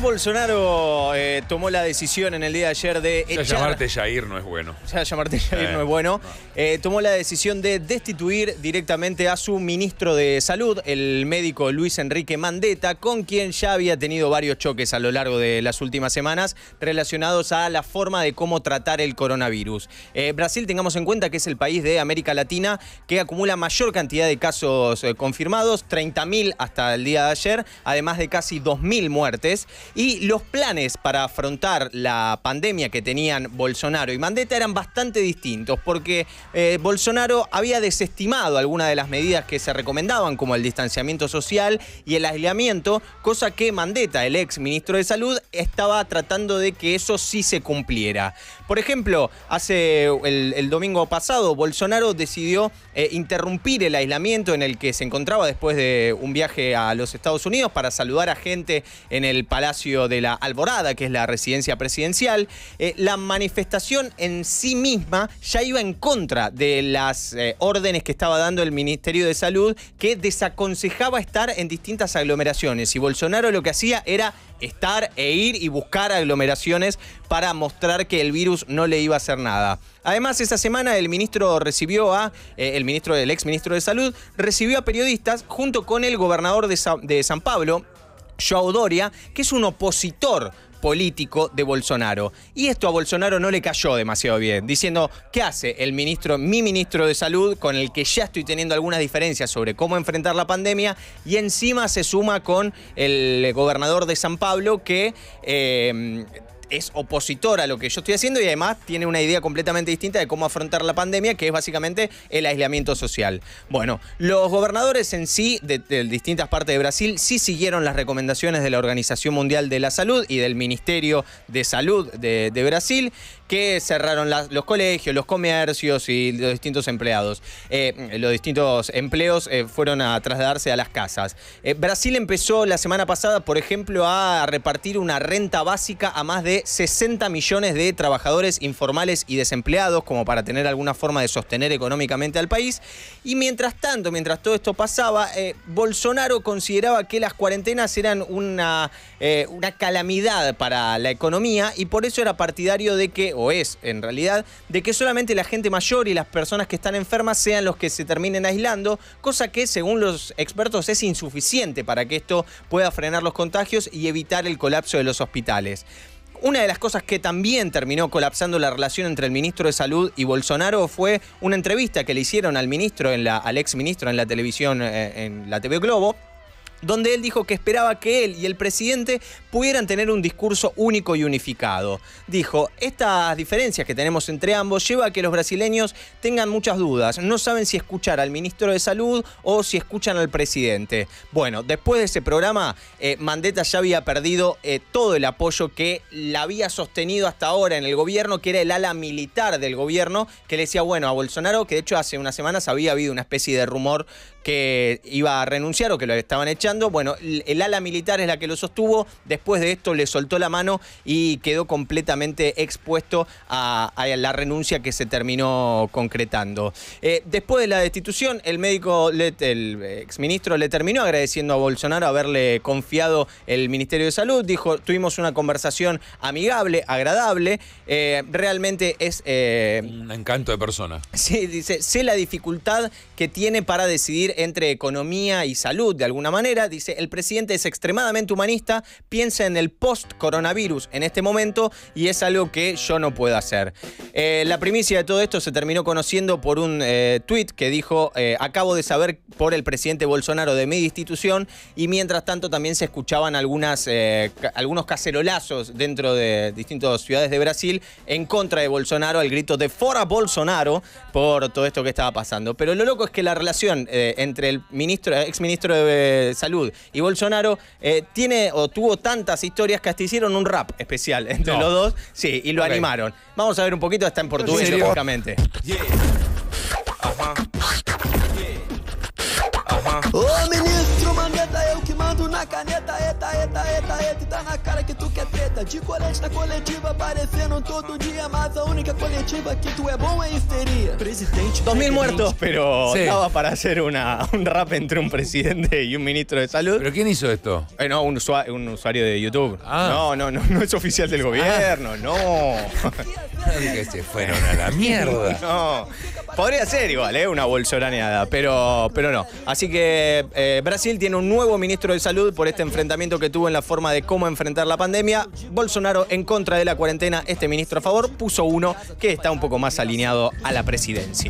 Bolsonaro eh, tomó la decisión en el día de ayer de echar... Ya llamarte Jair no es bueno. Ya llamarte Jair no es eh. bueno. Ah. Eh, tomó la decisión de destituir directamente a su ministro de Salud, el médico Luis Enrique Mandeta, con quien ya había tenido varios choques a lo largo de las últimas semanas relacionados a la forma de cómo tratar el coronavirus. Brasil, tengamos en cuenta que es el país de América Latina que acumula mayor cantidad de casos confirmados, 30.000 hasta el día de ayer, además de casi 2.000 muertes. Y los planes para afrontar la pandemia que tenían Bolsonaro y Mandetta eran bastante distintos, porque eh, Bolsonaro había desestimado algunas de las medidas que se recomendaban, como el distanciamiento social y el aislamiento, cosa que Mandetta, el ex ministro de Salud, estaba tratando de que eso sí se cumpliera. Por ejemplo, hace el, domingo pasado, Bolsonaro decidió eh, interrumpir el aislamiento en el que se encontraba después de un viaje a los Estados Unidos para saludar a gente en el Palacio de la Alborada, que es la residencia presidencial, eh, la manifestación en sí misma ya iba en contra de las eh, órdenes que estaba dando el Ministerio de Salud, que desaconsejaba estar en distintas aglomeraciones. Y Bolsonaro lo que hacía era estar e ir y buscar aglomeraciones para mostrar que el virus no le iba a hacer nada. Además, esa semana el ministro recibió a, eh, el ministro, del ex ministro de Salud, recibió a periodistas junto con el gobernador de San Pablo, Joao Doria, que es un opositor político de Bolsonaro. Y esto a Bolsonaro no le cayó demasiado bien, diciendo, ¿qué hace el ministro, mi ministro de salud, con el que ya estoy teniendo algunas diferencias sobre cómo enfrentar la pandemia? Y encima se suma con el gobernador de San Pablo que... Eh, es opositor a lo que yo estoy haciendo y además tiene una idea completamente distinta de cómo afrontar la pandemia, que es básicamente el aislamiento social. Bueno, los gobernadores en sí de, distintas partes de Brasil sí siguieron las recomendaciones de la Organización Mundial de la Salud y del Ministerio de Salud de Brasil que cerraron los colegios, los comercios y los distintos empleados. Eh, los distintos empleos eh, fueron a trasladarse a las casas. Eh, Brasil empezó la semana pasada, por ejemplo, a repartir una renta básica a más de 60 millones de trabajadores informales y desempleados, como para tener alguna forma de sostener económicamente al país. Y mientras tanto, mientras todo esto pasaba, Bolsonaro consideraba que las cuarentenas eran una, una calamidad para la economía y por eso era partidario de que o es en realidad, de que solamente la gente mayor y las personas que están enfermas sean los que se terminen aislando, cosa que según los expertos es insuficiente para que esto pueda frenar los contagios y evitar el colapso de los hospitales. Una de las cosas que también terminó colapsando la relación entre el ministro de Salud y Bolsonaro fue una entrevista que le hicieron al ministro, en la, al ex ministro en la televisión, eh, en la TV Globo, donde él dijo que esperaba que él y el presidente pudieran tener un discurso único y unificado. Dijo, estas diferencias que tenemos entre ambos lleva a que los brasileños tengan muchas dudas, no saben si escuchar al ministro de Salud o si escuchan al presidente. Bueno, después de ese programa, eh, Mandetta ya había perdido eh, todo el apoyo que la había sostenido hasta ahora en el gobierno, que era el ala militar del gobierno, que le decía, bueno, a Bolsonaro, que de hecho hace unas semanas había habido una especie de rumor que iba a renunciar o que lo estaban echando, bueno, el ala militar es la que lo sostuvo, después de esto le soltó la mano y quedó completamente expuesto a, la renuncia que se terminó concretando. Eh, después de la destitución, el médico, el exministro le terminó agradeciendo a Bolsonaro haberle confiado el Ministerio de Salud, dijo, tuvimos una conversación amigable, agradable, eh, realmente es... Eh, Un encanto de persona. Sí, dice, sé la dificultad que tiene para decidir entre economía y salud de alguna manera dice, el presidente es extremadamente humanista, piensa en el post-coronavirus en este momento y es algo que yo no puedo hacer. Eh, la primicia de todo esto se terminó conociendo por un tweet eh, tuit que dijo, eh, acabo de saber por el presidente Bolsonaro de mi institución y mientras tanto también se escuchaban algunas, algunos cacerolazos dentro de distintas ciudades de Brasil en contra de Bolsonaro, el grito de fora Bolsonaro por todo esto que estaba pasando. Pero lo loco es que la relación entre el ministro, ex ministro de Salud, y Bolsonaro eh, tiene o tuvo tantas historias que hasta hicieron un rap especial entre los dos. Sí, y lo animaron. Vamos a ver un poquito, está en portugués, lógicamente. 2000 muertos, pero estaba para hacer una, un rap entre un presidente y un ministro de salud. ¿Pero quién hizo esto? Eh, no, un, usuario, de YouTube. Ah. No, no, no, no es oficial del ah. gobierno, no. que se fueron a la mierda. Podría ser igual, ¿eh? Una bolsoraneada, pero, pero no. Así que eh, Brasil tiene un nuevo ministro de salud por este enfrentamiento que tuvo en la forma de cómo enfrentar la pandemia. Bolsonaro en contra de la cuarentena, este ministro a favor, puso uno que está un poco más alineado a la presidencia.